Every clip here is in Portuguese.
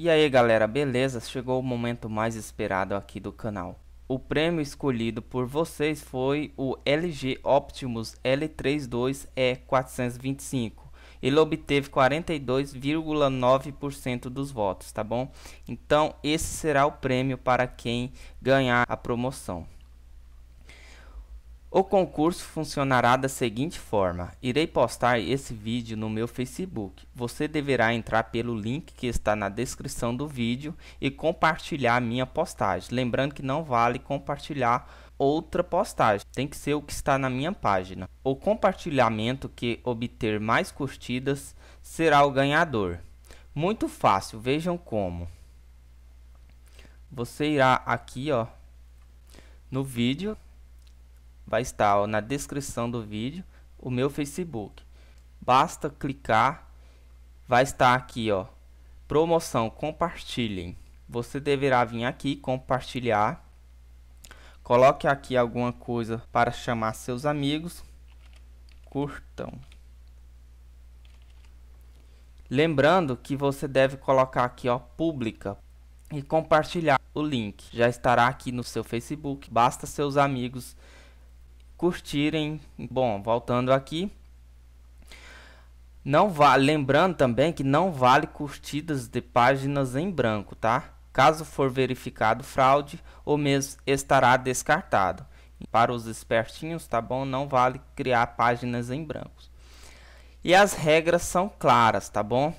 E aí galera, beleza? Chegou o momento mais esperado aqui do canal. O prêmio escolhido por vocês foi o LG Optimus L32E425. Ele obteve 42,9% dos votos, tá bom? Então esse será o prêmio para quem ganhar a promoção. O concurso funcionará da seguinte forma: irei postar esse vídeo no meu Facebook. Você deverá entrar pelo link que está na descrição do vídeo e compartilhar minha postagem. Lembrando que não vale compartilhar outra postagem, tem que ser o que está na minha página. O compartilhamento que obter mais curtidas será o ganhador. Muito fácil, vejam como. Você irá aqui, ó, no vídeo vai estar ó, na descrição do vídeo o meu Facebook. Basta clicar, vai estar aqui, ó, promoção compartilhem. Você deverá vir aqui compartilhar. Coloque aqui alguma coisa para chamar seus amigos. Curtam. Lembrando que você deve colocar aqui ó pública e compartilhar o link. Já estará aqui no seu Facebook. Basta seus amigos curtirem. Bom, voltando aqui. Não vale, lembrando também que não vale curtidas de páginas em branco, tá? Caso for verificado fraude, o mesmo estará descartado. Para os espertinhos, tá bom? Não vale criar páginas em branco. E as regras são claras, tá bom?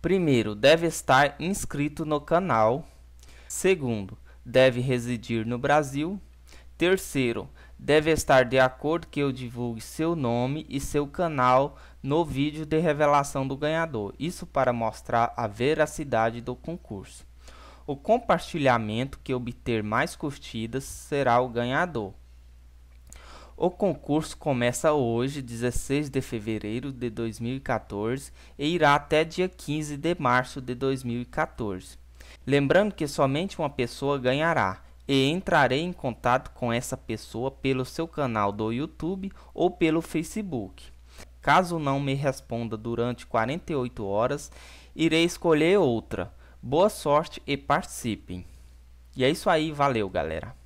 Primeiro, deve estar inscrito no canal. Segundo, deve residir no Brasil. Terceiro, deve estar de acordo que eu divulgue seu nome e seu canal no vídeo de revelação do ganhador. Isso para mostrar a veracidade do concurso. O compartilhamento que obter mais curtidas será o ganhador. O concurso começa hoje, 16 de fevereiro de 2014, e irá até dia 15 de março de 2014. Lembrando que somente uma pessoa ganhará e entrarei em contato com essa pessoa pelo seu canal do YouTube ou pelo Facebook. Caso não me responda durante 48 horas, irei escolher outra. Boa sorte e participem. E é isso aí, valeu, galera.